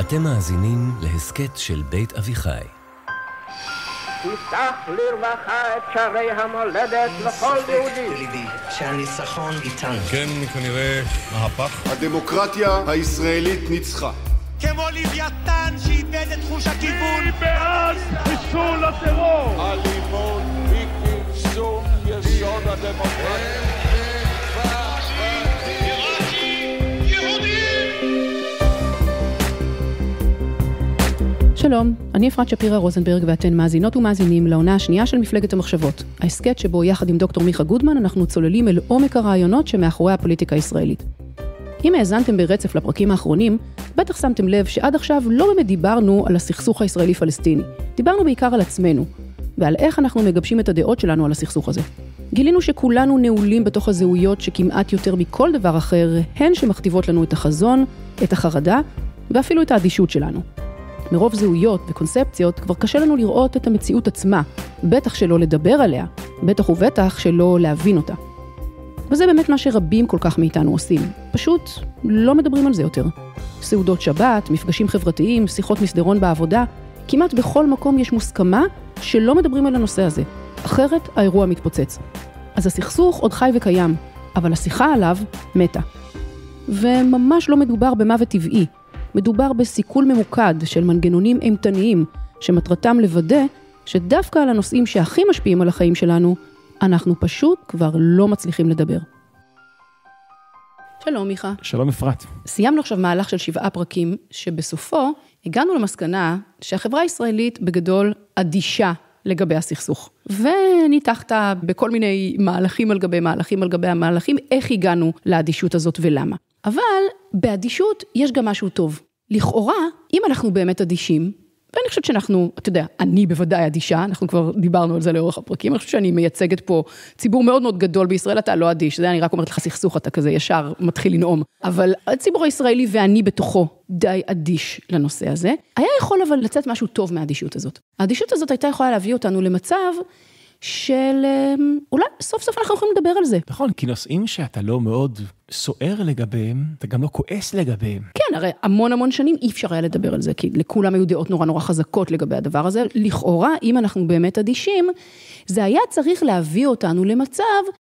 אתם מאזינים להסכת של בית אביחי. תפתח לרווחה את שערי המולדת לכל יהודי. שהניצחון איתנו. כן, כנראה מהפך. הדמוקרטיה הישראלית ניצחה. כמו לוויתן שאיבד את חוש הכיוון. מי בעד חיסול הטרור! הלימון היא כבשום יסוד הדמוקרטיה. שלום, אני אפרת שפירא רוזנברג ואתן מאזינות ומאזינים לעונה השנייה של מפלגת המחשבות. ההסכת שבו יחד עם דוקטור מיכה גודמן אנחנו צוללים אל עומק הרעיונות שמאחורי הפוליטיקה הישראלית. אם האזנתם ברצף לפרקים האחרונים, בטח שמתם לב שעד עכשיו לא באמת דיברנו על הסכסוך הישראלי-פלסטיני. דיברנו בעיקר על עצמנו, ועל איך אנחנו מגבשים את הדעות שלנו על הסכסוך הזה. גילינו שכולנו נעולים בתוך הזהויות שכמעט יותר מכל דבר אחר, הן שמכתיבות לנו את החזון, את החרדה, ואפילו את האדישות שלנו. מרוב זהויות וקונספציות, כבר קשה לנו לראות את המציאות עצמה, בטח שלא לדבר עליה, בטח ובטח שלא להבין אותה. וזה באמת מה שרבים כל כך מאיתנו עושים, פשוט לא מדברים על זה יותר. סעודות שבת, מפגשים חברתיים, שיחות מסדרון בעבודה, כמעט בכל מקום יש מוסכמה שלא מדברים על הנושא הזה, אחרת האירוע מתפוצץ. אז הסכסוך עוד חי וקיים, אבל השיחה עליו מתה. וממש לא מדובר במוות טבעי, מדובר בסיכול ממוקד של מנגנונים אימתניים, שמטרתם לוודא שדווקא על הנושאים שהכי משפיעים על החיים שלנו, אנחנו פשוט כבר לא מצליחים לדבר. שלום מיכה. שלום אפרת. סיימנו עכשיו מהלך של שבעה פרקים, שבסופו הגענו למסקנה שהחברה הישראלית בגדול אדישה לגבי הסכסוך. וניתחת בכל מיני מהלכים על גבי מהלכים על גבי המהלכים, איך הגענו לאדישות הזאת ולמה. אבל באדישות יש גם משהו טוב. לכאורה, אם אנחנו באמת אדישים, ואני חושבת שאנחנו, אתה יודע, אני בוודאי אדישה, אנחנו כבר דיברנו על זה לאורך הפרקים, אני חושבת שאני מייצגת פה ציבור מאוד מאוד גדול בישראל, אתה לא אדיש, זה אני רק אומרת לך סכסוך, אתה כזה ישר מתחיל לנאום. אבל הציבור הישראלי ואני בתוכו די אדיש לנושא הזה. היה יכול אבל לצאת משהו טוב מהאדישות הזאת. האדישות הזאת הייתה יכולה להביא אותנו למצב של אמ, אולי סוף סוף אנחנו יכולים לדבר על זה. נכון, כי נושאים שאתה לא מאוד סוער לגביהם, אתה גם לא כועס לגביהם. כן, הרי המון המון שנים אי אפשר היה לדבר על זה, כי לכולם היו דעות נורא נורא חזקות לגבי הדבר הזה. לכאורה, אם אנחנו באמת אדישים, זה היה צריך להביא אותנו למצב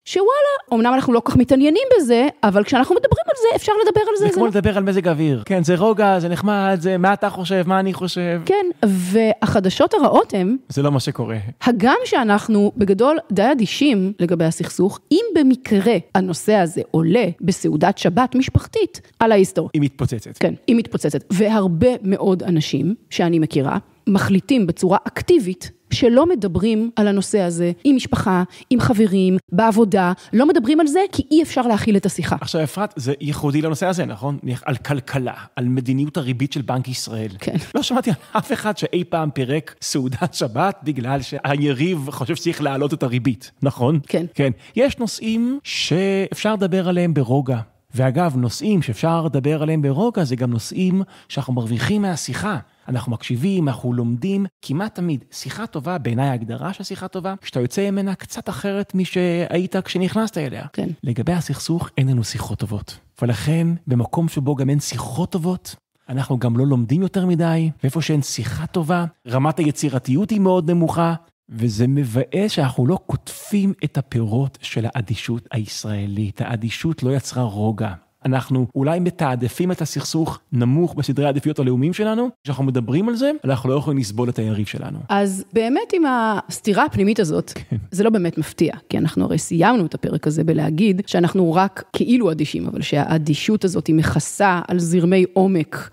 שוואלה, אמנם אנחנו לא כל כך מתעניינים בזה, אבל כשאנחנו מדברים על זה, אפשר לדבר על זה. זה כמו נכון. לדבר על מזג אוויר. כן, זה רוגע, זה נחמד, זה מה אתה חושב, מה אני חושב. כן, והחדשות הרעות הן... זה לא מה שקורה. הגם שאנחנו בגדול די אדישים לגבי הסכסוך, אם במקרה הנושא הזה עולה בסעודת שבת משפחתית, על ההיסטוריה. היא מתפוצצת. כן, היא מתפוצצת. והרבה מאוד אנשים שאני מכירה, מחליטים בצורה אקטיבית שלא מדברים על הנושא הזה עם משפחה, עם חברים, בעבודה, לא מדברים על זה כי אי אפשר להכיל את השיחה. עכשיו אפרת, זה ייחודי לנושא הזה, נכון? על כלכלה, על מדיניות הריבית של בנק ישראל. כן. לא שמעתי על אף אחד שאי פעם פירק סעודת שבת בגלל שהיריב חושב שצריך להעלות את הריבית, נכון? כן. כן. יש נושאים שאפשר לדבר עליהם ברוגע. ואגב, נושאים שאפשר לדבר עליהם ברוגע, זה גם נושאים שאנחנו מרוויחים מהשיחה. אנחנו מקשיבים, אנחנו לומדים, כמעט תמיד. שיחה טובה, בעיניי ההגדרה של שיחה טובה, שאתה יוצא ממנה קצת אחרת משהיית כשנכנסת אליה. כן. לגבי הסכסוך, אין לנו שיחות טובות. ולכן, במקום שבו גם אין שיחות טובות, אנחנו גם לא לומדים יותר מדי, ואיפה שאין שיחה טובה, רמת היצירתיות היא מאוד נמוכה, וזה מבאס שאנחנו לא קוטפים את הפירות של האדישות הישראלית. האדישות לא יצרה רוגע, אנחנו אולי מתעדפים את הסכסוך נמוך בסדרי העדיפויות הלאומיים שלנו, כשאנחנו מדברים על זה, אנחנו לא יכולים לסבול את היריב שלנו. אז באמת עם הסתירה הפנימית הזאת, כן. זה לא באמת מפתיע, כי אנחנו הרי סיימנו את הפרק הזה בלהגיד שאנחנו רק כאילו אדישים, אבל שהאדישות הזאת היא מכסה על זרמי עומק.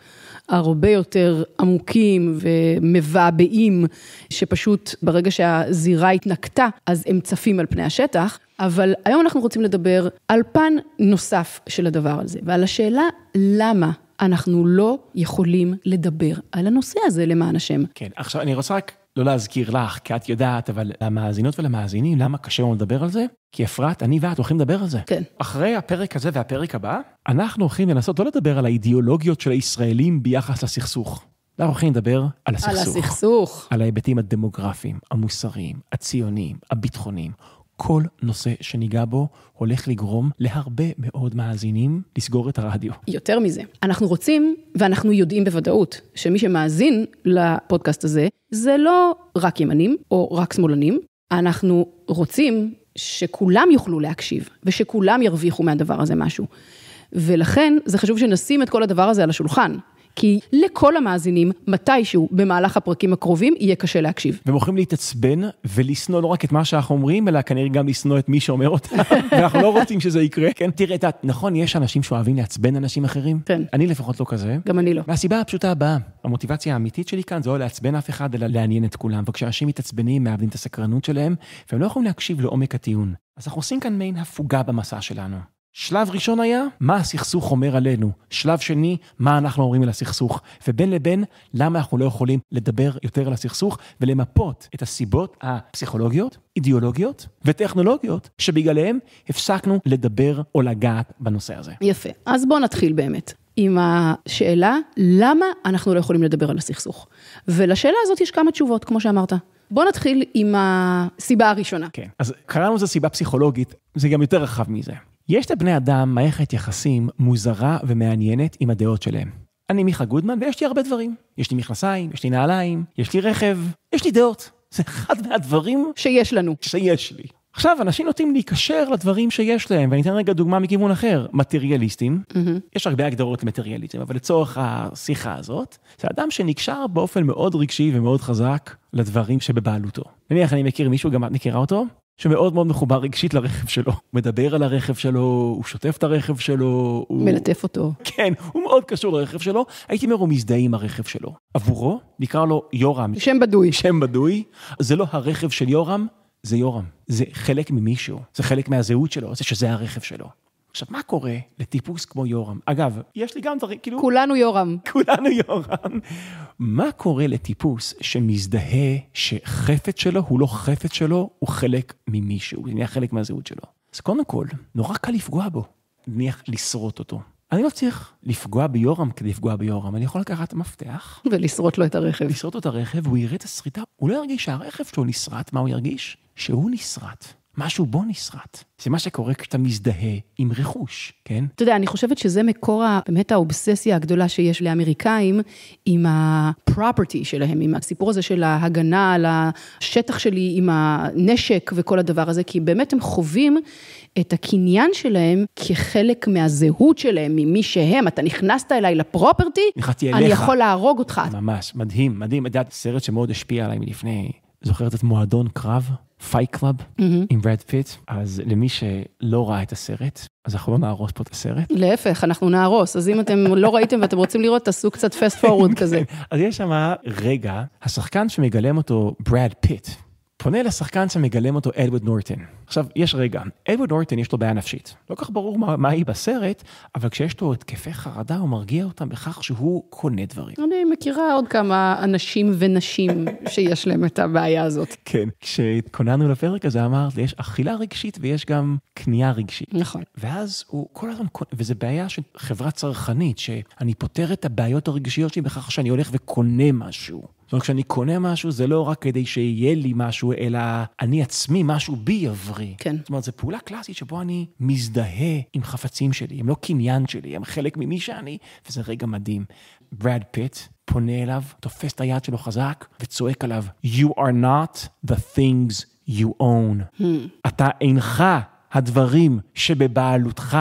הרבה יותר עמוקים ומבעבעים, שפשוט ברגע שהזירה התנקתה, אז הם צפים על פני השטח. אבל היום אנחנו רוצים לדבר על פן נוסף של הדבר הזה, ועל השאלה למה אנחנו לא יכולים לדבר על הנושא הזה למען השם. כן, עכשיו אני רוצה רק לא להזכיר לך, כי את יודעת, אבל למאזינות ולמאזינים, למה קשה לנו לדבר על זה? כי אפרת, אני ואת הולכים לדבר על זה. כן. אחרי הפרק הזה והפרק הבא, אנחנו הולכים לנסות לא לדבר על האידיאולוגיות של הישראלים ביחס לסכסוך. אנחנו הולכים לדבר על הסכסוך. על הסכסוך. על ההיבטים הדמוגרפיים, המוסריים, הציוניים, הביטחוניים. כל נושא שניגע בו הולך לגרום להרבה מאוד מאזינים לסגור את הרדיו. יותר מזה, אנחנו רוצים, ואנחנו יודעים בוודאות, שמי שמאזין לפודקאסט הזה, זה לא רק ימנים או רק שמאלנים, אנחנו רוצים שכולם יוכלו להקשיב, ושכולם ירוויחו מהדבר הזה משהו. ולכן, זה חשוב שנשים את כל הדבר הזה על השולחן. כי לכל המאזינים, מתישהו במהלך הפרקים הקרובים, יהיה קשה להקשיב. והם הולכים להתעצבן ולשנוא לא רק את מה שאנחנו אומרים, אלא כנראה גם לשנוא את מי שאומר אותם, ואנחנו לא רוצים שזה יקרה. כן, תראה, אתה, נכון, יש אנשים שאוהבים לעצבן אנשים אחרים? כן. אני לפחות לא כזה. גם אני לא. והסיבה הפשוטה הבאה, המוטיבציה האמיתית שלי כאן זה לא לעצבן אף אחד, אלא לעניין את כולם. וכשאנשים מתעצבנים, מאבדים את הסקרנות שלהם, והם לא יכולים להקשיב לעומק הטיעון. אז אנחנו עושים כאן מעין הפוגה במסע שלנו. שלב ראשון היה, מה הסכסוך אומר עלינו. שלב שני, מה אנחנו אומרים על הסכסוך. ובין לבין, למה אנחנו לא יכולים לדבר יותר על הסכסוך ולמפות את הסיבות הפסיכולוגיות, אידיאולוגיות וטכנולוגיות, שבגלליהם הפסקנו לדבר או לגעת בנושא הזה. יפה. אז בואו נתחיל באמת. עם השאלה, למה אנחנו לא יכולים לדבר על הסכסוך? ולשאלה הזאת יש כמה תשובות, כמו שאמרת. בוא נתחיל עם הסיבה הראשונה. כן, אז קראנו לזה סיבה פסיכולוגית, זה גם יותר רחב מזה. יש לבני אדם מערכת יחסים מוזרה ומעניינת עם הדעות שלהם. אני מיכה גודמן ויש לי הרבה דברים. יש לי מכנסיים, יש לי נעליים, יש לי רכב, יש לי דעות. זה אחד מהדברים... שיש לנו. שיש לי. עכשיו, אנשים נוטים להיקשר לדברים שיש להם, ואני אתן רגע דוגמה מכיוון אחר. מטריאליסטים, mm-hmm. יש הרבה הגדרות למטריאליזם, אבל לצורך השיחה הזאת, זה אדם שנקשר באופן מאוד רגשי ומאוד חזק לדברים שבבעלותו. נניח אני מכיר מישהו, גם את מכירה אותו, שמאוד מאוד מחובר רגשית לרכב שלו. הוא מדבר על הרכב שלו, הוא שוטף את הרכב שלו, הוא... מלטף אותו. כן, הוא מאוד קשור לרכב שלו. הייתי אומר, הוא מזדהה עם הרכב שלו. עבורו, נקרא לו יורם. שם בדוי. שם בדוי. זה לא הרכב של יורם, זה יורם. זה חלק ממישהו, זה חלק מהזהות שלו, זה שזה הרכב שלו. עכשיו, מה קורה לטיפוס כמו יורם? אגב, יש לי גם דברים, כאילו... כולנו יורם. כולנו יורם. מה קורה לטיפוס שמזדהה שחפץ שלו הוא לא חפץ שלו, הוא חלק ממישהו, הוא נהיה חלק מהזהות שלו? אז קודם כל, נורא קל לפגוע בו, נניח לשרוט אותו. אני לא צריך לפגוע ביורם כדי לפגוע ביורם, אני יכול לקחת מפתח. ולשרוט לו את הרכב. לשרוט לו את הרכב, הוא יראה את הסריטה, הוא לא ירגיש שהרכב שלו נשרט, מה הוא ירגיש? שהוא נשרט. משהו בו נסרט. זה מה שקורה כשאתה מזדהה עם רכוש, כן? אתה יודע, אני חושבת שזה מקור באמת האובססיה הגדולה שיש לאמריקאים עם ה-property שלהם, עם הסיפור הזה של ההגנה על השטח שלי, עם הנשק וכל הדבר הזה, כי באמת הם חווים את הקניין שלהם כחלק מהזהות שלהם, ממי שהם. אתה נכנסת אליי לפרופרטי, נכנסתי אני יכול להרוג אותך. ממש, מדהים, מדהים. את יודעת, סרט שמאוד השפיע עליי מלפני זוכרת את מועדון קרב, פיי קלאב, mm-hmm. עם ברד פיט. אז למי שלא ראה את הסרט, אז אנחנו לא נהרוס פה את הסרט. להפך, אנחנו נהרוס. אז אם אתם לא ראיתם ואתם רוצים לראות, תעשו קצת פסט פורוד כן. כזה. אז יש שם רגע, השחקן שמגלם אותו, ברד פיט. פונה לשחקן שמגלם אותו אדוורד נורטון. עכשיו, יש רגע, אדוורד נורטון יש לו בעיה נפשית. לא כל כך ברור מה, מה היא בסרט, אבל כשיש לו התקפי חרדה, הוא מרגיע אותם בכך שהוא קונה דברים. אני מכירה עוד כמה אנשים ונשים שיש להם את הבעיה הזאת. כן, כשהתכוננו לפרק הזה אמרת, יש אכילה רגשית ויש גם קנייה רגשית. נכון. ואז הוא כל הזמן, קונה, וזו בעיה של חברה צרכנית, שאני פותר את הבעיות הרגשיות שלי בכך שאני הולך וקונה משהו. זאת אומרת, כשאני קונה משהו, זה לא רק כדי שיהיה לי משהו, אלא אני עצמי, משהו בי יבריא. כן. זאת אומרת, זו פעולה קלאסית שבו אני מזדהה עם חפצים שלי, הם לא קניין שלי, הם חלק ממי שאני, וזה רגע מדהים. ברד פיט פונה אליו, תופס את היד שלו חזק, וצועק עליו, You are not the things you own. Hmm. אתה אינך הדברים שבבעלותך.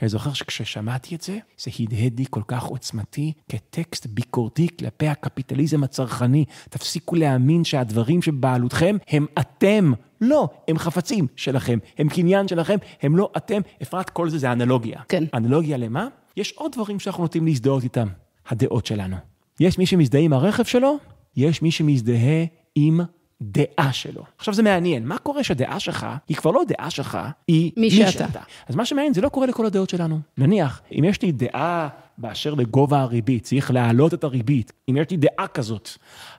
שאני זוכר שכששמעתי את זה, זה הדהד לי כל כך עוצמתי כטקסט ביקורתי כלפי הקפיטליזם הצרכני. תפסיקו להאמין שהדברים שבעלותכם הם אתם. לא, הם חפצים שלכם, הם קניין שלכם, הם לא אתם. אפרת, כל זה זה אנלוגיה. כן. אנלוגיה למה? יש עוד דברים שאנחנו נוטים להזדהות איתם, הדעות שלנו. יש מי שמזדהה עם הרכב שלו, יש מי שמזדהה עם דעה שלו. עכשיו זה מעניין, מה קורה שהדעה שלך היא כבר לא דעה שלך, היא מי שאתה. שאתה. אז מה שמעניין, זה לא קורה לכל הדעות שלנו. נניח, אם יש לי דעה באשר לגובה הריבית, צריך להעלות את הריבית. אם יש לי דעה כזאת,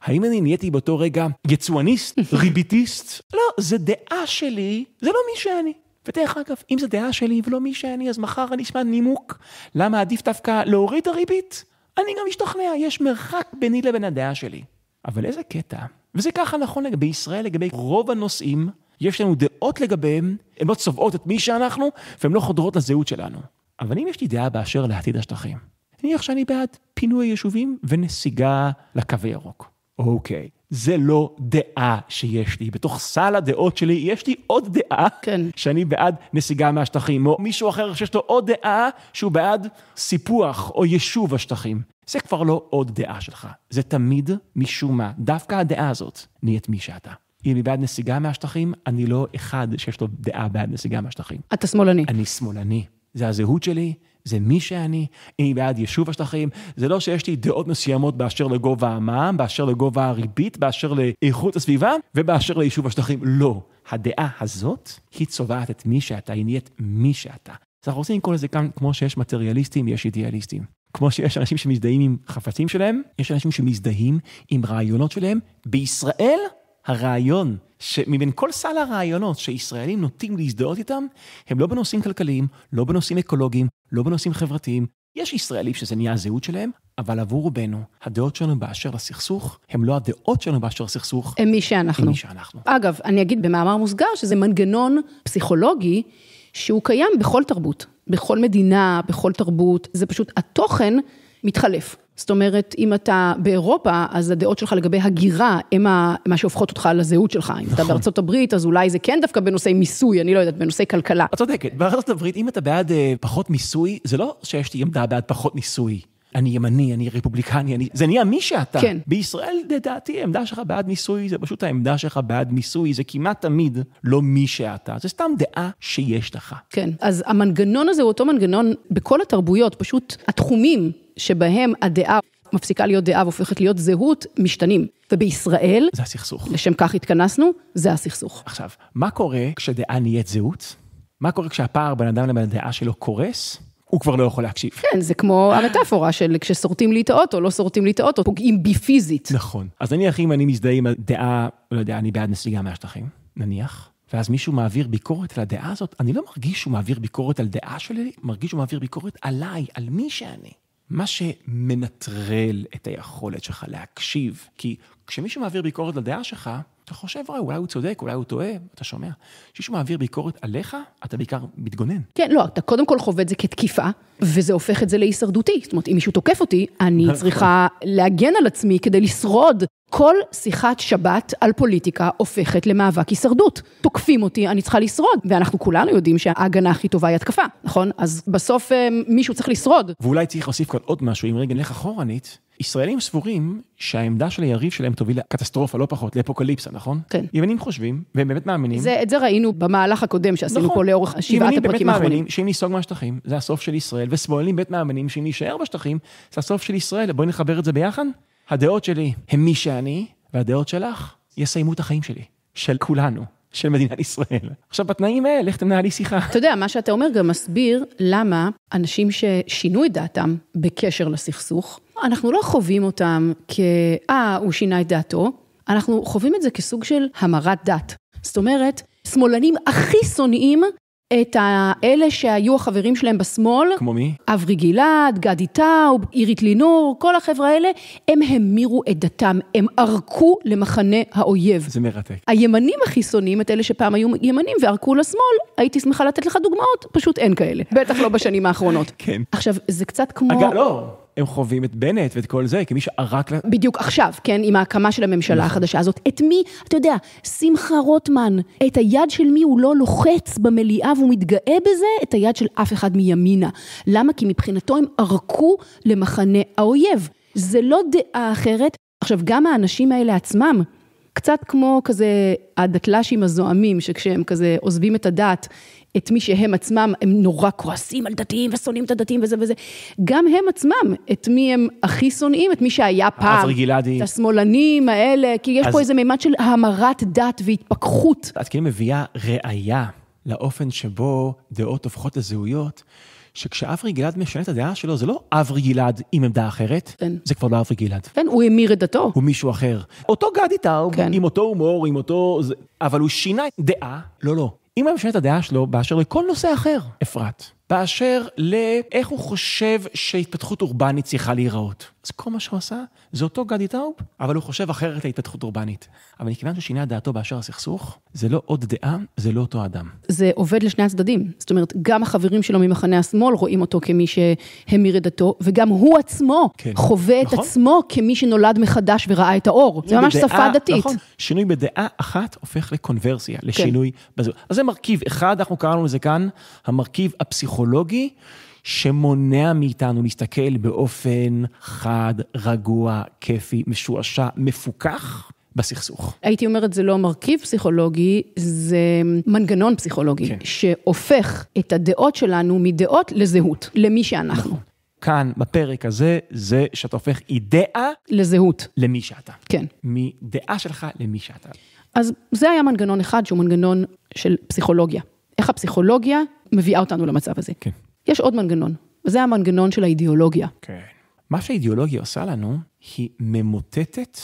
האם אני נהייתי באותו רגע יצואניסט, ריביטיסט? לא, זה דעה שלי, זה לא מי שאני. ודרך אגב, אם זו דעה שלי ולא מי שאני, אז מחר אני אשמע נימוק למה עדיף דווקא להוריד את הריבית. אני גם אשתכנע, יש מרחק ביני לבין הדעה שלי. אבל איזה קטע וזה ככה נכון לגבי ישראל, לגבי רוב הנושאים, יש לנו דעות לגביהם, הן לא צובעות את מי שאנחנו, והן לא חודרות לזהות שלנו. אבל אם יש לי דעה באשר לעתיד השטחים, נניח שאני בעד פינוי יישובים ונסיגה לקו הירוק. אוקיי. זה לא דעה שיש לי. בתוך סל הדעות שלי יש לי עוד דעה כן. שאני בעד נסיגה מהשטחים, או מישהו אחר שיש לו עוד דעה שהוא בעד סיפוח או יישוב השטחים. זה כבר לא עוד דעה שלך. זה תמיד, משום מה, דווקא הדעה הזאת נהיית מי שאתה. אם היא בעד נסיגה מהשטחים, אני לא אחד שיש לו דעה בעד נסיגה מהשטחים. אתה שמאלני. אני שמאלני. זה הזהות שלי, זה מי שאני, אני בעד יישוב השטחים, זה לא שיש לי דעות מסוימות באשר לגובה המע"מ, באשר לגובה הריבית, באשר לאיכות הסביבה ובאשר ליישוב השטחים. לא. הדעה הזאת, היא צובעת את מי שאתה, היא נהיית מי שאתה. אז אנחנו רוצים לקרוא לזה כאן, כמו שיש מטריאליסטים, יש אידיאליסטים. כמו שיש אנשים שמזדהים עם חפצים שלהם, יש אנשים שמזדהים עם רעיונות שלהם. בישראל, הרעיון, מבין כל סל הרעיונות שישראלים נוטים להזדהות איתם, הם לא בנושאים כלכליים, לא בנושאים אקולוגיים, לא בנושאים חברתיים. יש ישראלים שזה נהיה הזהות שלהם, אבל עבור רובנו, הדעות שלנו באשר לסכסוך, הן לא הדעות שלנו באשר לסכסוך. הם מי שאנחנו. הם מי שאנחנו. אגב, אני אגיד במאמר מוסגר שזה מנגנון פסיכולוגי שהוא קיים בכל תרבות, בכל מדינה, בכל תרבות. זה פשוט, התוכן מתחלף. זאת אומרת, אם אתה באירופה, אז הדעות שלך לגבי הגירה, הם מה שהופכות אותך לזהות שלך. נכון. אם אתה נכון. בארצות הברית, אז אולי זה כן דווקא בנושאי מיסוי, אני לא יודעת, בנושאי כלכלה. את צודקת, בארצות הברית, אם אתה בעד אה, פחות מיסוי, זה לא שיש לי עמדה בעד פחות מיסוי. אני ימני, אני רפובליקני, אני... זה נהיה מי שאתה. כן. בישראל, לדעתי, העמדה שלך בעד מיסוי, זה פשוט העמדה שלך בעד מיסוי, זה כמעט תמיד לא מי שאתה, זה סתם דעה שיש לך. כן, אז המנגנון הזה הוא אותו מנגנון בכל התרבויות, פשוט התחומים שבהם הדעה... מפסיקה להיות דעה והופכת להיות זהות, משתנים. ובישראל... זה הסכסוך. לשם כך התכנסנו, זה הסכסוך. עכשיו, מה קורה כשדעה נהיית זהות? מה קורה כשהפער בין אדם לבין הדעה שלו קורס? הוא כבר לא יכול להקשיב. כן, זה כמו המטאפורה של כששורטים לי את האוטו, לא שורטים לי את האוטו, פוגעים בי פיזית. נכון. אז נניח אם אני מזדהה עם הדעה, לא יודע, אני בעד נסיגה מהשטחים, נניח, ואז מישהו מעביר ביקורת על הדעה הזאת, אני לא מרגיש שהוא מעביר ביקורת על דעה שלי, מרגיש שהוא מעביר ביקורת עליי, על מי שאני. מה שמנטרל את היכולת שלך להקשיב, כי כשמישהו מעביר ביקורת לדעה שלך, אתה חושב, אוי, אולי הוא צודק, אולי הוא טועה, אתה שומע. כשמישהו מעביר ביקורת עליך, אתה בעיקר מתגונן. כן, לא, אתה קודם כל חווה את זה כתקיפה, וזה הופך את זה להישרדותי. זאת אומרת, אם מישהו תוקף אותי, אני נכון. צריכה להגן על עצמי כדי לשרוד כל שיחת שבת על פוליטיקה הופכת למאבק הישרדות. תוקפים אותי, אני צריכה לשרוד. ואנחנו כולנו יודעים שההגנה הכי טובה היא התקפה, נכון? אז בסוף אה, מישהו צריך לשרוד. ואולי צריך להוסיף כאן עוד משהו, אם רגע נלך אחורנית. ישראלים סבורים שהעמדה של היריב שלהם תוביל לקטסטרופה, לא פחות, לאפוקליפסה, נכון? כן. ימנים חושבים, והם באמת מאמינים. זה, את זה ראינו במהלך הקודם שעשינו נכון. פה לאורך שבעת הפרקים האחרונים. ימנים באמת מאמינים שאם ניסוג מהשטחים, זה הסוף של ישראל, ושמאלנים באמת מאמינים שאם נישאר בשטחים, זה הסוף של ישראל. בואי נחבר את זה ביחד. הדעות שלי הם מי שאני, והדעות שלך יסיימו את החיים שלי, של כולנו. של מדינת ישראל. עכשיו, בתנאים האלה, איך תנהלי שיחה? אתה יודע, מה שאתה אומר גם מסביר למה אנשים ששינו את דעתם בקשר לסכסוך, אנחנו לא חווים אותם כ... אה, הוא שינה את דעתו, אנחנו חווים את זה כסוג של המרת דת. זאת אומרת, שמאלנים הכי שונאים את האלה שהיו החברים שלהם בשמאל. כמו מי? אברי גלעד, גדי טאוב, עירית לינור, כל החבר'ה האלה, הם המירו את דתם, הם ערקו למחנה האויב. זה מרתק. הימנים הכי שונאים את אלה שפעם היו ימנים וערקו לשמאל, הייתי שמחה לתת לך דוגמאות, פשוט אין כאלה. בטח לא בשנים האחרונות. כן. עכשיו, זה קצת כמו... אגב, לא. הם חווים את בנט ואת כל זה, כמי שערק... בדיוק עכשיו, כן, עם ההקמה של הממשלה נכון. החדשה הזאת. את מי, אתה יודע, שמחה רוטמן, את היד של מי הוא לא לוחץ במליאה והוא מתגאה בזה, את היד של אף אחד מימינה. למה? כי מבחינתו הם ערקו למחנה האויב. זה לא דעה אחרת. עכשיו, גם האנשים האלה עצמם, קצת כמו כזה הדתל"שים הזועמים, שכשהם כזה עוזבים את הדת, את מי שהם עצמם, הם נורא כועסים על דתיים ושונאים את הדתיים וזה וזה. גם הם עצמם, את מי הם הכי שונאים, את מי שהיה פעם. אברי גלעדי. את השמאלנים האלה, כי יש אז... פה איזה מימד של המרת דת והתפכחות. את כאילו מביאה ראייה לאופן שבו דעות הופכות לזהויות. שכשאברי גלעד משנה את הדעה שלו, זה לא אברי גלעד עם עמדה אחרת, כן. זה כבר לא אברי גלעד. כן, הוא המיר את דתו. הוא מישהו אחר. אותו גדי טאו, כן. עם אותו הומור, עם אותו... אבל הוא שינה דעה, לא, לא, אם היה משנה את הדעה שלו באשר לכל נושא אחר, אפרת, באשר לאיך הוא חושב שהתפתחות אורבנית צריכה להיראות. אז כל מה שהוא עשה, זה אותו גדי טאוב, אבל הוא חושב אחרת להתפתחות אורבנית. אבל מכיוון שהוא שינה דעתו באשר הסכסוך, זה לא עוד דעה, זה לא אותו אדם. זה עובד לשני הצדדים. זאת אומרת, גם החברים שלו ממחנה השמאל רואים אותו כמי שהמיר את דתו, וגם הוא עצמו כן. חווה נכון? את עצמו כמי שנולד מחדש וראה את האור. זה ממש בדעה, שפה דתית. נכון, שינוי בדעה אחת הופך לקונברסיה, כן. לשינוי כן. בזו. אז זה מרכיב אחד, אנחנו קראנו לזה כאן, המרכיב הפסיכולוגי. שמונע מאיתנו להסתכל באופן חד, רגוע, כיפי, משועשע, מפוקח. בסכסוך. הייתי אומרת, זה לא מרכיב פסיכולוגי, זה מנגנון פסיכולוגי, כן. שהופך את הדעות שלנו מדעות לזהות, למי שאנחנו. נכון. כאן, בפרק הזה, זה שאתה הופך אידאה... לזהות. למי שאתה. כן. מדעה שלך למי שאתה. אז זה היה מנגנון אחד, שהוא מנגנון של פסיכולוגיה. איך הפסיכולוגיה מביאה אותנו למצב הזה. כן. יש עוד מנגנון, וזה המנגנון של האידיאולוגיה. כן. מה שהאידיאולוגיה עושה לנו, היא ממוטטת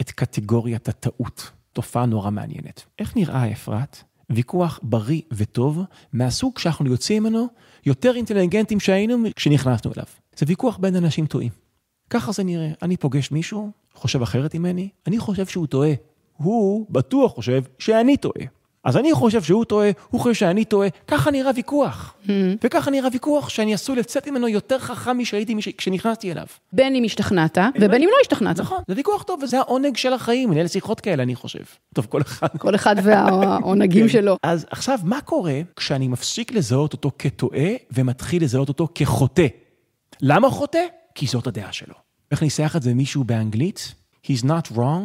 את קטגוריית הטעות. תופעה נורא מעניינת. איך נראה אפרת? ויכוח בריא וטוב, מהסוג שאנחנו יוצאים ממנו יותר אינטליגנטים שהיינו כשנכנסנו אליו. זה ויכוח בין אנשים טועים. ככה זה נראה. אני פוגש מישהו, חושב אחרת ממני, אני חושב שהוא טועה. הוא בטוח חושב שאני טועה. אז אני חושב שהוא טועה, הוא חושב שאני טועה, ככה נראה ויכוח. Hmm. וככה נראה ויכוח שאני עשוי לצאת ממנו יותר חכם משהייתי כשנכנסתי אליו. בין אם השתכנעת, ובין לא- אם לא השתכנעת. נכון, זה ויכוח טוב, וזה העונג של החיים, מנהל שיחות כאלה, אני חושב. טוב, כל אחד. כל אחד והעונגים כן. שלו. אז עכשיו, מה קורה כשאני מפסיק לזהות אותו כטועה, ומתחיל לזהות אותו כחוטא? למה חוטא? כי זאת הדעה שלו. איך ניסח את זה מישהו באנגלית? He's not wrong,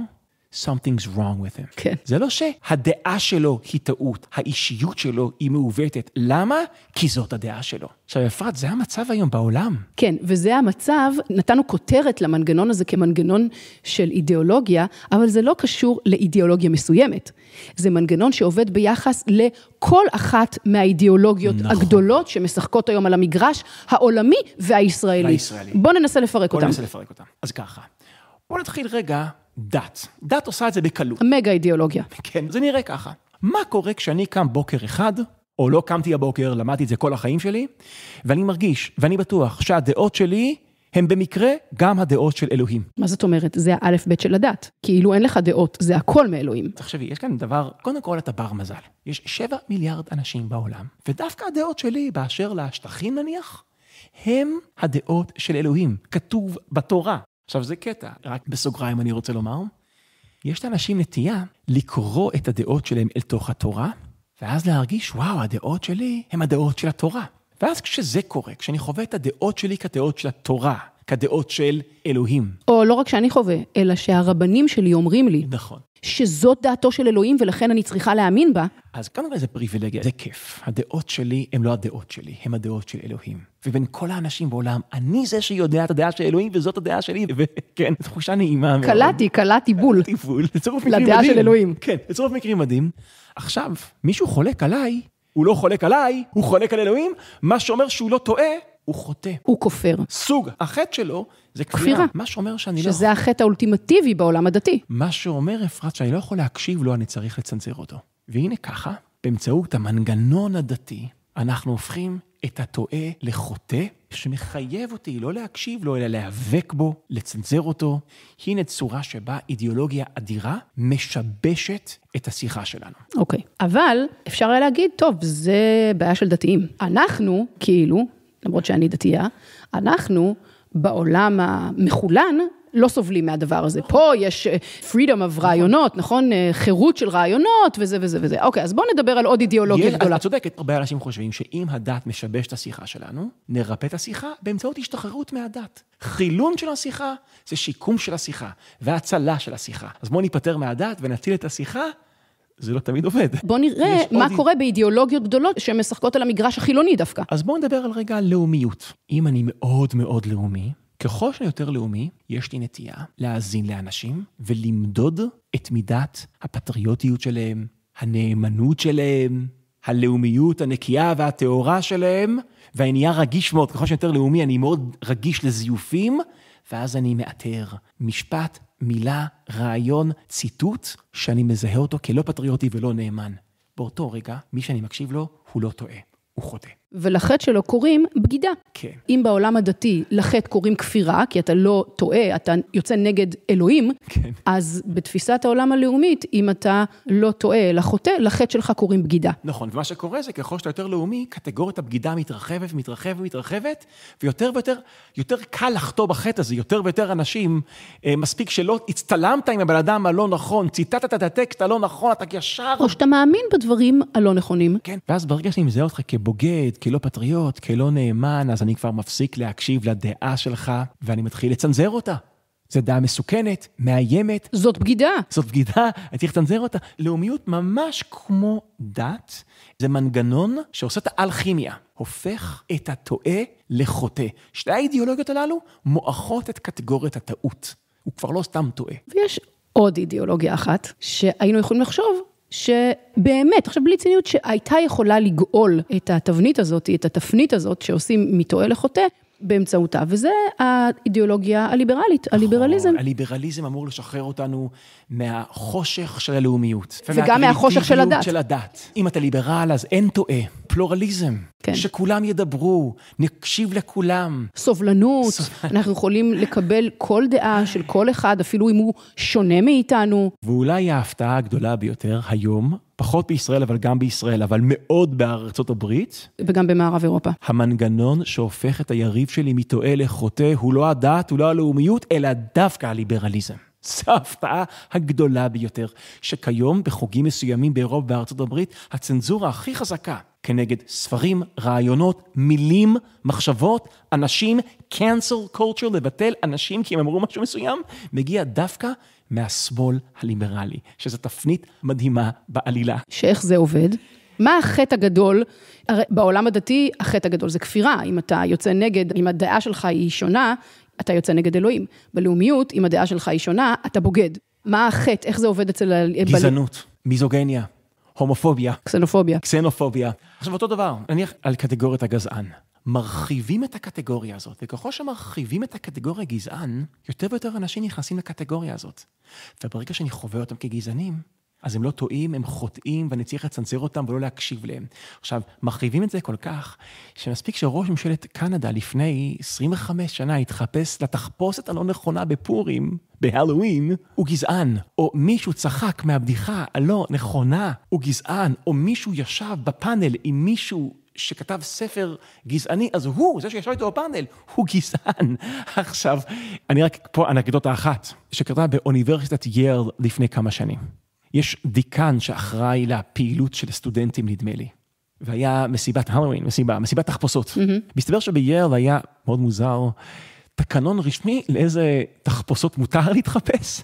something's wrong with him. כן. זה לא שהדעה שלו היא טעות, האישיות שלו היא מעוותת. למה? כי זאת הדעה שלו. עכשיו, אפרת, זה המצב היום בעולם. כן, וזה המצב, נתנו כותרת למנגנון הזה כמנגנון של אידיאולוגיה, אבל זה לא קשור לאידיאולוגיה מסוימת. זה מנגנון שעובד ביחס לכל אחת מהאידיאולוגיות נכון. הגדולות שמשחקות היום על המגרש העולמי והישראלי. והישראלי. בואו ננסה לפרק בוא אותם. בואו ננסה לפרק אותם. אז ככה, בואו נתחיל רגע דת. דת עושה את זה בקלות. מגה אידיאולוגיה. כן, זה נראה ככה. מה קורה כשאני קם בוקר אחד, או לא קמתי הבוקר, למדתי את זה כל החיים שלי, ואני מרגיש, ואני בטוח, שהדעות שלי הן במקרה גם הדעות של אלוהים. מה זאת אומרת? זה האלף בית של הדת. כאילו אין לך דעות, זה הכל מאלוהים. תחשבי, יש כאן דבר, קודם כל אתה בר מזל. יש שבע מיליארד אנשים בעולם, ודווקא הדעות שלי, באשר לשטחים נניח, הם הדעות של אלוהים, כתוב בתורה. עכשיו זה קטע, רק בסוגריים אני רוצה לומר, יש לאנשים נטייה לקרוא את הדעות שלהם אל תוך התורה, ואז להרגיש, וואו, הדעות שלי הן הדעות של התורה. ואז כשזה קורה, כשאני חווה את הדעות שלי כדעות של התורה, כדעות של אלוהים. או לא רק שאני חווה, אלא שהרבנים שלי אומרים לי. נכון. שזאת דעתו של אלוהים ולכן אני צריכה להאמין בה. אז קודם כל זה פריבילגיה, זה כיף. הדעות שלי הן לא הדעות שלי, הן הדעות של אלוהים. ובין כל האנשים בעולם, אני זה שיודע את הדעה של אלוהים וזאת הדעה שלי, וכן, תחושה נעימה מאוד. קלעתי, קלעתי בול. קלעתי בול, לצירוף מקרים מדהים. לדעה של אלוהים. כן, לצירוף מקרים מדהים. עכשיו, מישהו חולק עליי, הוא לא חולק עליי, הוא חולק על אלוהים, מה שאומר שהוא לא טועה, הוא חוטא. הוא כופר. סוג. החטא שלו זה כפירה. כפירה. מה שאומר שאני שזה לא... שזה החטא האולטימטיבי בעולם הדתי. מה שאומר, אפרת, שאני לא יכול להקשיב לו, לא אני צריך לצנזר אותו. והנה ככה, באמצעות המנגנון הדתי, אנחנו הופכים את הטועה לחוטא, שמחייב אותי לא להקשיב לו, אלא להיאבק בו, לצנזר אותו. הנה צורה שבה אידיאולוגיה אדירה משבשת את השיחה שלנו. אוקיי, okay. אבל אפשר היה להגיד, טוב, זה בעיה של דתיים. אנחנו, כאילו, למרות שאני דתייה, אנחנו בעולם המחולן לא סובלים מהדבר הזה. פה יש אה, freedom of נכון. רעיונות, נכון? אה, חירות של רעיונות וזה וזה וזה. אוקיי, אז בואו נדבר על עוד אידיאולוגיה יש, גדולה. את צודקת, הרבה אנשים חושבים שאם הדת משבש את השיחה שלנו, נרפא את השיחה באמצעות השתחררות מהדת. חילון של השיחה זה שיקום של השיחה והצלה של השיחה. אז בואו ניפטר מהדת ונציל את השיחה. זה לא תמיד עובד. בוא נראה מה עוד... קורה באידיאולוגיות גדולות שמשחקות על המגרש החילוני דווקא. אז בואו נדבר על רגע על לאומיות. אם אני מאוד מאוד לאומי, ככל שאני יותר לאומי, יש לי נטייה להאזין לאנשים ולמדוד את מידת הפטריוטיות שלהם, הנאמנות שלהם, הלאומיות הנקייה והטהורה שלהם, ואני נהיה רגיש מאוד, ככל שאני יותר לאומי, אני מאוד רגיש לזיופים, ואז אני מאתר משפט, מילה, רעיון, ציטוט, שאני מזהה אותו כלא פטריוטי ולא נאמן. באותו רגע, מי שאני מקשיב לו, הוא לא טועה, הוא חוטא. ולחטא שלו קוראים בגידה. כן. אם בעולם הדתי לחטא קוראים כפירה, כי אתה לא טועה, אתה יוצא נגד אלוהים, כן. אז בתפיסת העולם הלאומית, אם אתה לא טועה אלא חוטא, לחטא שלך קוראים בגידה. נכון, ומה שקורה זה ככל שאתה יותר לאומי, קטגוריית הבגידה מתרחבת ומתרחבת ומתרחבת, ויותר ויותר, יותר קל לחטוא בחטא הזה, יותר ויותר אנשים, אה, מספיק שלא הצטלמת עם הבן אדם הלא נכון, ציטטת את הטקסט הלא נכון, אתה ישר... או שאתה מאמין בדברים הלא נכונים. כן, ואז ברגע שאני מזהה אותך כבוגד, כלא פטריוט, כלא נאמן, אז אני כבר מפסיק להקשיב לדעה שלך, ואני מתחיל לצנזר אותה. זו דעה מסוכנת, מאיימת. זאת בגידה. זאת בגידה, אני צריך לצנזר אותה. לאומיות ממש כמו דת, זה מנגנון שעושה את האלכימיה, הופך את הטועה לחוטא. שתי האידיאולוגיות הללו מועכות את קטגוריית הטעות. הוא כבר לא סתם טועה. ויש עוד אידיאולוגיה אחת, שהיינו יכולים לחשוב שבאמת, עכשיו בלי ציניות, שהייתה יכולה לגאול את התבנית הזאת, את התפנית הזאת שעושים מתועה לחוטא. באמצעותה, וזה האידיאולוגיה הליברלית, נכון, הליברליזם. הליברליזם אמור לשחרר אותנו מהחושך של הלאומיות. וגם מהחושך של הדת. של הדת. אם אתה ליברל, אז אין טועה. פלורליזם. כן. שכולם ידברו, נקשיב לכולם. סובלנות, אנחנו יכולים לקבל כל דעה של כל אחד, אפילו אם הוא שונה מאיתנו. ואולי ההפתעה הגדולה ביותר היום, פחות בישראל, אבל גם בישראל, אבל מאוד בארצות הברית. וגם במערב אירופה. המנגנון שהופך את היריב שלי מתועה לחוטא הוא לא הדת, הוא לא הלאומיות, אלא דווקא הליברליזם. זו ההפתעה הגדולה ביותר, שכיום בחוגים מסוימים באירופה ובארצות הברית, הצנזורה הכי חזקה כנגד ספרים, רעיונות, מילים, מחשבות, אנשים, cancel culture, לבטל אנשים כי הם אמרו משהו מסוים, מגיע דווקא מהשמאל הליברלי, שזו תפנית מדהימה בעלילה. שאיך זה עובד? מה החטא הגדול? הרי בעולם הדתי החטא הגדול זה כפירה. אם אתה יוצא נגד, אם הדעה שלך היא שונה, אתה יוצא נגד אלוהים. בלאומיות, אם הדעה שלך היא שונה, אתה בוגד. מה החטא? איך זה עובד אצל ה... גזענות, בל... מיזוגניה, הומופוביה. קסנופוביה. קסנופוביה. עכשיו, אותו דבר, נניח על קטגוריית הגזען. מרחיבים את הקטגוריה הזאת, וככל שמרחיבים את הקטגוריה גזען, יותר ויותר אנשים נכנסים לקטגוריה הזאת. וברגע שאני חווה אותם כגזענים, אז הם לא טועים, הם חוטאים, ואני צריך לצנזר אותם ולא להקשיב להם. עכשיו, מרחיבים את זה כל כך, שמספיק שראש ממשלת קנדה לפני 25 שנה התחפש לתחפושת הלא נכונה בפורים, בהלואוין, הוא גזען. או מישהו צחק מהבדיחה הלא נכונה, הוא גזען. או מישהו ישב בפאנל עם מישהו שכתב ספר גזעני, אז הוא, זה שישב איתו בפאנל, הוא גזען. עכשיו, אני רק, פה אנקדוטה אחת, שקרתה באוניברסיטת יירל לפני כמה שנים. יש דיקן שאחראי לפעילות של סטודנטים, נדמה לי. והיה מסיבת הלווין, מסיבה, מסיבת תחפושות. Mm-hmm. מסתבר שביירל היה, מאוד מוזר, תקנון רשמי לאיזה תחפושות מותר להתחפש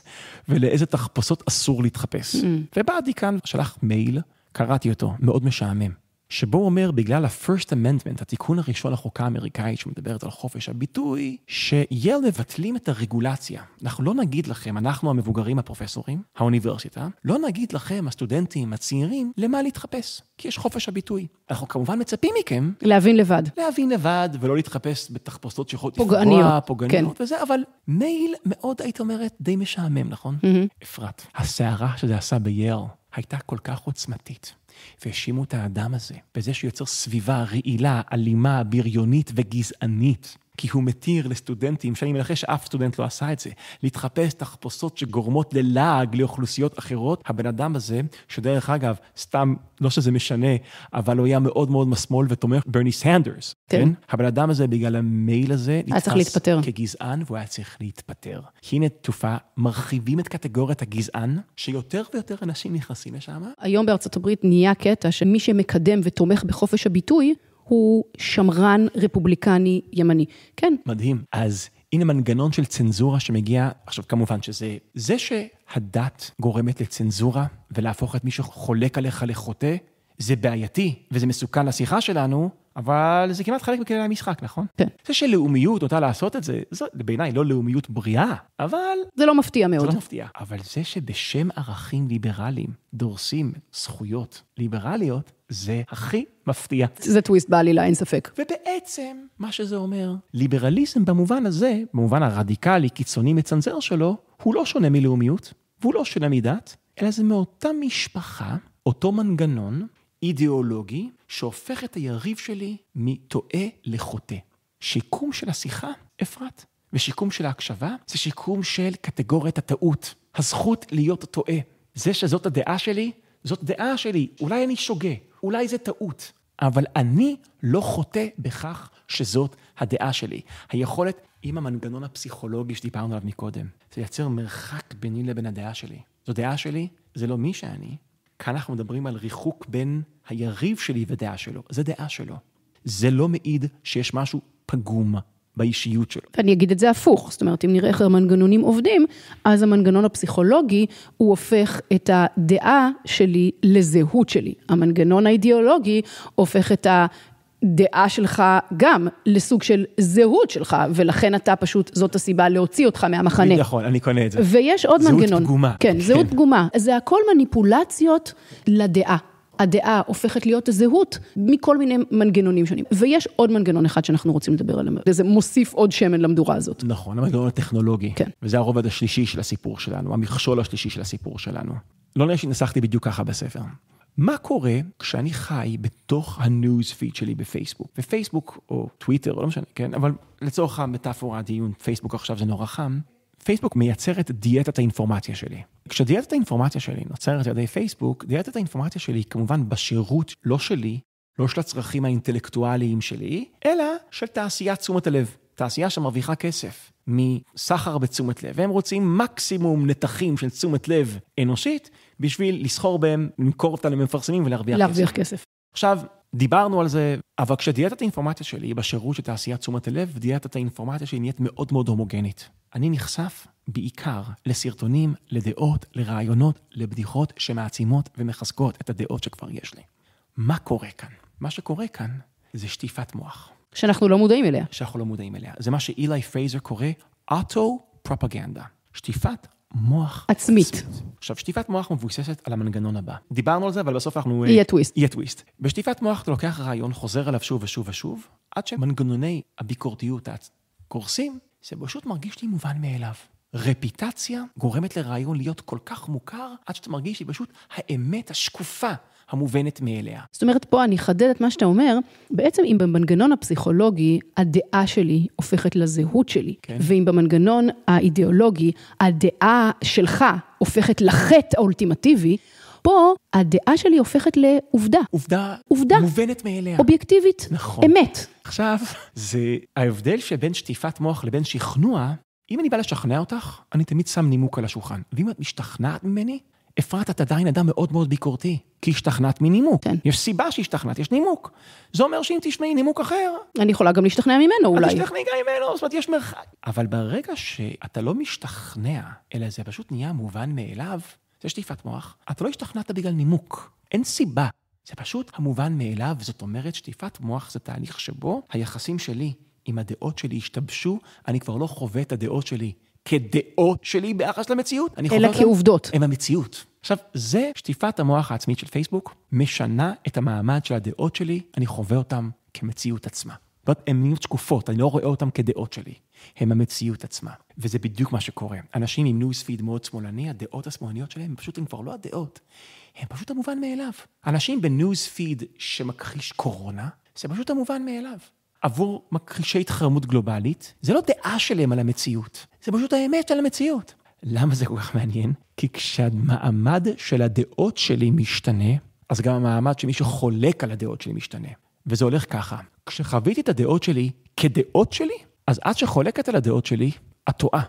ולאיזה תחפושות אסור להתחפש. Mm-hmm. ובא הדיקן, שלח מייל, קראתי אותו, מאוד משעמם. שבו הוא אומר, בגלל ה-first amendment, התיקון הראשון לחוקה האמריקאית שמדברת על חופש הביטוי, שיל מבטלים את הרגולציה. אנחנו לא נגיד לכם, אנחנו המבוגרים הפרופסורים, האוניברסיטה, לא נגיד לכם, הסטודנטים הצעירים, למה להתחפש, כי יש חופש הביטוי. אנחנו כמובן מצפים מכם... להבין לבד. להבין לבד, ולא להתחפש בתחפושות שיכולות לפגוע, פוגעניות, פוגעניות כן. וזה, אבל מייל מאוד, היית אומרת, די משעמם, נכון? Mm-hmm. אפרת, הסערה שזה עשה ביל הייתה כל כך עוצמתית. והאשימו את האדם הזה בזה שהוא יוצר סביבה רעילה, אלימה, בריונית וגזענית. כי הוא מתיר לסטודנטים, שאני מנחש שאף סטודנט לא עשה את זה, להתחפש תחפושות שגורמות ללעג לאוכלוסיות אחרות. הבן אדם הזה, שדרך אגב, סתם, לא שזה משנה, אבל הוא היה מאוד מאוד משמאל ותומך ברני סנדרס, כן? כן? הבן אדם הזה, בגלל המייל הזה, נתפס כגזען, והוא היה צריך להתפטר. הנה תופעה, מרחיבים את קטגוריית הגזען, שיותר ויותר אנשים נכנסים לשם. היום בארצות הברית נהיה קטע שמי שמקדם ותומך בחופש הביטוי, הוא שמרן רפובליקני ימני. כן. מדהים. אז הנה מנגנון של צנזורה שמגיע, עכשיו כמובן שזה, זה שהדת גורמת לצנזורה ולהפוך את מי שחולק עליך לחוטא, זה בעייתי וזה מסוכן לשיחה שלנו, אבל זה כמעט חלק מכללי המשחק, נכון? כן. זה שלאומיות נוטה לעשות את זה, זו בעיניי לא לאומיות בריאה, אבל... זה לא מפתיע מאוד. זה לא מפתיע. אבל זה שבשם ערכים ליברליים דורסים זכויות ליברליות, זה הכי מפתיע. זה טוויסט בעלילה, אין ספק. ובעצם, מה שזה אומר, ליברליזם במובן הזה, במובן הרדיקלי, קיצוני, מצנזר שלו, הוא לא שונה מלאומיות, והוא לא שונה מדת, אלא זה מאותה משפחה, אותו מנגנון, אידיאולוגי שהופך את היריב שלי מטועה לחוטא. שיקום של השיחה, אפרת, ושיקום של ההקשבה, זה שיקום של קטגוריית הטעות, הזכות להיות טועה. זה שזאת הדעה שלי, זאת דעה שלי. אולי אני שוגה, אולי זה טעות, אבל אני לא חוטא בכך שזאת הדעה שלי. היכולת עם המנגנון הפסיכולוגי שדיברנו עליו מקודם, זה לייצר מרחק ביני לבין הדעה שלי. זו דעה שלי, זה לא מי שאני, כאן אנחנו מדברים על ריחוק בין היריב שלי ודעה שלו. זה דעה שלו. זה לא מעיד שיש משהו פגום באישיות שלו. ואני אגיד את זה הפוך, זאת אומרת, אם נראה איך המנגנונים עובדים, אז המנגנון הפסיכולוגי, הוא הופך את הדעה שלי לזהות שלי. המנגנון האידיאולוגי הופך את ה... דעה שלך גם לסוג של זהות שלך, ולכן אתה פשוט, זאת הסיבה להוציא אותך מהמחנה. נכון, אני קונה את זה. ויש עוד זהות מנגנון. זהות פגומה. כן, כן, זהות פגומה. זה הכל מניפולציות לדעה. הדעה הופכת להיות הזהות מכל מיני מנגנונים שונים. ויש עוד מנגנון אחד שאנחנו רוצים לדבר עליו, וזה מוסיף עוד שמן למדורה הזאת. נכון, המנגנון הטכנולוגי. כן. וזה הרובד השלישי של הסיפור שלנו, המכשול השלישי של הסיפור שלנו. לא נראה שהתנסחתי בדיוק ככה בספר. מה קורה כשאני חי בתוך הניוז פיד שלי בפייסבוק? ופייסבוק, או טוויטר, או לא משנה, כן? אבל לצורך המטאפורה, הדיון, פייסבוק עכשיו זה נורא חם. פייסבוק מייצרת דיאטת האינפורמציה שלי. כשדיאטת האינפורמציה שלי נוצרת על ידי פייסבוק, דיאטת האינפורמציה שלי היא כמובן בשירות לא שלי, לא של הצרכים האינטלקטואליים שלי, אלא של תעשיית תשומת הלב. תעשייה שמרוויחה כסף מסחר בתשומת לב, והם רוצים מקסימום נתחים של תשומת לב אנושית, בשביל לסחור בהם, למכור אותם למפרסמים ולהרוויח כסף. להרוויח כסף. עכשיו, דיברנו על זה, אבל כשדיאטת האינפורמציה שלי היא בשירות של תעשיית תשומת הלב, דיאטת האינפורמציה שלי נהיית מאוד מאוד הומוגנית. אני נחשף בעיקר לסרטונים, לדעות, לרעיונות, לבדיחות שמעצימות ומחזקות את הדעות שכבר יש לי. מה קורה כאן? מה שקורה כאן זה שטיפת מוח. שאנחנו לא מודעים אליה. שאנחנו לא מודעים אליה. זה מה שאילי פרייזר קורא אוטו-פרופגנדה. שטיפת מוח... עצמית. עצמית. עכשיו, שטיפת מוח מבוססת על המנגנון הבא. דיברנו על זה, אבל בסוף אנחנו... יהיה טוויסט. יהיה טוויסט. בשטיפת מוח אתה לוקח רעיון, חוזר עליו שוב ושוב ושוב, עד שמנגנוני הביקורתיות קורסים, זה פשוט מרגיש לי מובן מאליו. רפיטציה גורמת לרעיון להיות כל כך מוכר, עד שאתה מרגיש שהיא פשוט האמת השקופה המובנת מאליה. זאת אומרת, פה אני אחדד את מה שאתה אומר, בעצם אם במנגנון הפסיכולוגי, הדעה שלי הופכת לזהות שלי, כן. ואם במנגנון האידיאולוגי, הדעה שלך הופכת לחטא האולטימטיבי, פה הדעה שלי הופכת לעובדה. עובדה, עובדה מובנת מאליה. אובייקטיבית, נכון. אמת. עכשיו, זה ההבדל שבין שטיפת מוח לבין שכנוע, אם אני בא לשכנע אותך, אני תמיד שם נימוק על השולחן. ואם את משתכנעת ממני, אפרת, את עדיין אדם מאוד מאוד ביקורתי, כי השתכנעת מנימוק. כן. יש סיבה שהשתכנעת, יש נימוק. זה אומר שאם תשמעי נימוק אחר... אני יכולה גם להשתכנע ממנו אולי. את תשתכנעי גם ממנו, זאת אומרת, יש מרחק. אבל ברגע שאתה לא משתכנע, אלא זה פשוט נהיה מובן מאליו, זה שטיפת מוח, אתה לא השתכנעת בגלל נימוק. אין סיבה. זה פשוט המובן מאליו, זאת אומרת, שטיפת מוח זה תהליך שבו היחסים שלי עם הדעות שלי השתבשו, אני כבר לא חווה את הדעות שלי. כדעות שלי ביחס למציאות. אלא כעובדות. הם המציאות. עכשיו, זה שטיפת המוח העצמית של פייסבוק, משנה את המעמד של הדעות שלי, אני חווה אותן כמציאות עצמה. זאת אומרת, הן נהיות שקופות, אני לא רואה אותן כדעות שלי. הן המציאות עצמה. וזה בדיוק מה שקורה. אנשים עם ניוספיד מאוד שמאלני, הדעות השמאלניות שלהם, פשוט הן כבר לא הדעות, הן פשוט המובן מאליו. אנשים פיד שמכחיש קורונה, זה פשוט המובן מאליו. עבור מכחישי התחרמות גלובלית, זה לא דעה שלהם על המציאות, זה פשוט האמת על המציאות. למה זה כל כך מעניין? כי כשהמעמד של הדעות שלי משתנה, אז גם המעמד של מי שחולק על הדעות שלי משתנה. וזה הולך ככה, כשחוויתי את הדעות שלי כדעות שלי, אז את שחולקת על הדעות שלי, את טועה.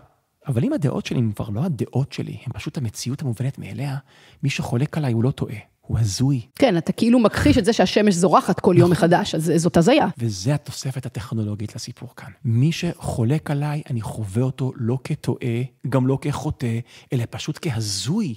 אבל אם הדעות שלי הן כבר לא הדעות שלי, הן פשוט המציאות המובנת מאליה, מי שחולק עליי הוא לא טועה. הוא הזוי. כן, אתה כאילו מכחיש את זה שהשמש זורחת כל יום נכון. מחדש, אז זאת הזיה. וזה התוספת הטכנולוגית לסיפור כאן. מי שחולק עליי, אני חווה אותו לא כטועה, גם לא כחוטא, אלא פשוט כהזוי,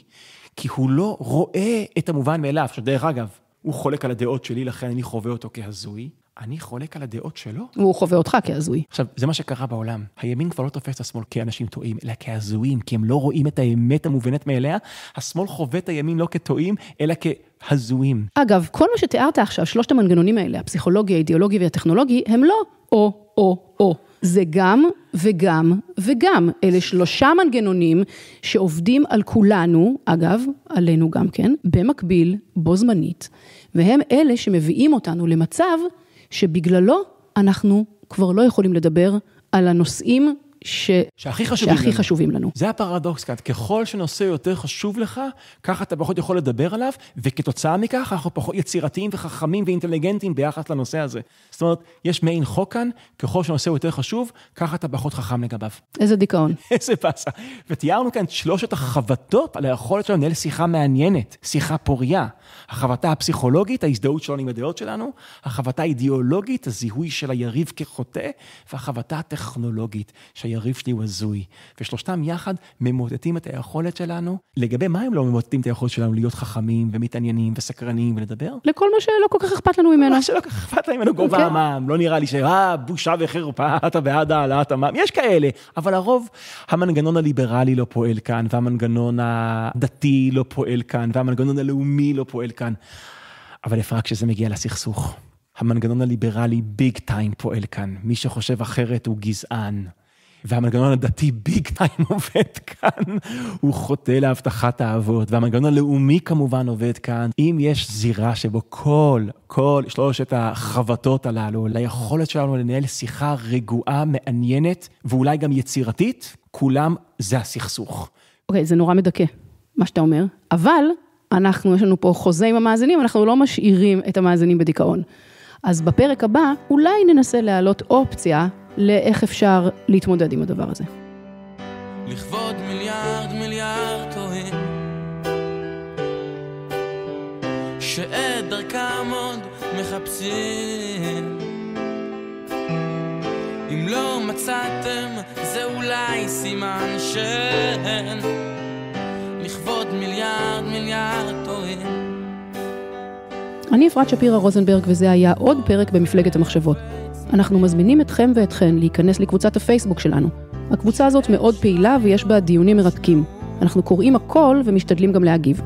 כי הוא לא רואה את המובן מאליו, שדרך אגב, הוא חולק על הדעות שלי, לכן אני חווה אותו כהזוי, אני חולק על הדעות שלו. הוא חווה אותך כהזוי. עכשיו, זה מה שקרה בעולם. הימין כבר לא תופס את השמאל כאנשים טועים, אלא כהזויים, כי הם לא רואים את האמת המובנת מאליה. השמאל חווה את הימין לא כטועים, אלא כ... הזויים. אגב, כל מה שתיארת עכשיו, שלושת המנגנונים האלה, הפסיכולוגי, האידיאולוגי והטכנולוגי, הם לא או, או, או. זה גם וגם וגם. אלה שלושה מנגנונים שעובדים על כולנו, אגב, עלינו גם כן, במקביל, בו זמנית, והם אלה שמביאים אותנו למצב שבגללו אנחנו כבר לא יכולים לדבר על הנושאים ש... שהכי חשובים, שהכי לנו. חשובים לנו. זה הפרדוקס כאן, ככל שנושא יותר חשוב לך, ככה אתה פחות יכול לדבר עליו, וכתוצאה מכך אנחנו פחות יצירתיים וחכמים ואינטליגנטים ביחס לנושא הזה. זאת אומרת, יש מעין חוק כאן, ככל שנושא יותר חשוב, ככה אתה פחות חכם לגביו. איזה דיכאון. איזה פסה. ותיארנו כאן שלושת החבטות על היכולת שלנו לנהל שיחה מעניינת, שיחה פוריה. החבטה הפסיכולוגית, ההזדהות שלנו עם הדעות שלנו, החבטה האידיאולוגית, הזיהוי של היריב כחוטא, והחבטה הטכנולוגית, שהי... היריב שלי הוא הזוי. ושלושתם יחד ממוטטים את היכולת שלנו. לגבי מה הם לא ממוטטים את היכולת שלנו להיות חכמים ומתעניינים וסקרנים ולדבר? לכל מה שלא כל כך אכפת לנו ממנו. מה שלא כל כך אכפת לנו ממנו, כן. גובה okay. המע"מ, לא נראה לי ש... אה, בושה וחרפה, אתה בעד העלאת המע"מ, יש כאלה. אבל הרוב, המנגנון הליברלי לא פועל כאן, והמנגנון הדתי לא פועל כאן, והמנגנון הלאומי לא פועל כאן. אבל אפרה, כשזה מגיע לסכסוך, המנגנון הליברלי ביג טיים פועל כאן. מי שחושב אחרת הוא גזען. והמנגנון הדתי ביג טיים עובד כאן, הוא חוטא להבטחת האבות, והמנגנון הלאומי כמובן עובד כאן. אם יש זירה שבו כל, כל שלושת החבטות הללו, ליכולת שלנו לנהל שיחה רגועה, מעניינת, ואולי גם יצירתית, כולם זה הסכסוך. אוקיי, okay, זה נורא מדכא, מה שאתה אומר, אבל אנחנו, יש לנו פה חוזה עם המאזינים, אנחנו לא משאירים את המאזינים בדיכאון. אז בפרק הבא, אולי ננסה להעלות אופציה לאיך אפשר להתמודד עם הדבר הזה. לכבוד מיליארד מיליארד טועים שאת דרכם עוד מחפשים אם לא מצאתם זה אולי סימן שאין לכבוד מיליארד מיליארד טועים אני אפרת שפירא רוזנברג וזה היה עוד פרק במפלגת המחשבות. אנחנו מזמינים אתכם ואתכן להיכנס לקבוצת הפייסבוק שלנו. הקבוצה הזאת מאוד פעילה ויש בה דיונים מרתקים. אנחנו קוראים הכל ומשתדלים גם להגיב.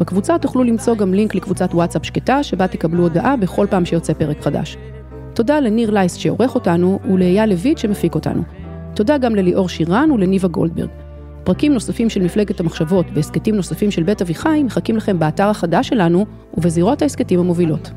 בקבוצה תוכלו למצוא גם לינק לקבוצת וואטסאפ שקטה, שבה תקבלו הודעה בכל פעם שיוצא פרק חדש. תודה לניר לייס שעורך אותנו, ולאייל לויט שמפיק אותנו. תודה גם לליאור שירן ולניבה גולדברג. פרקים נוספים של מפלגת המחשבות והסכתים נוספים של בית אביחי מחכים לכם באתר החדש שלנו ובזירות ההסכתים המובילות.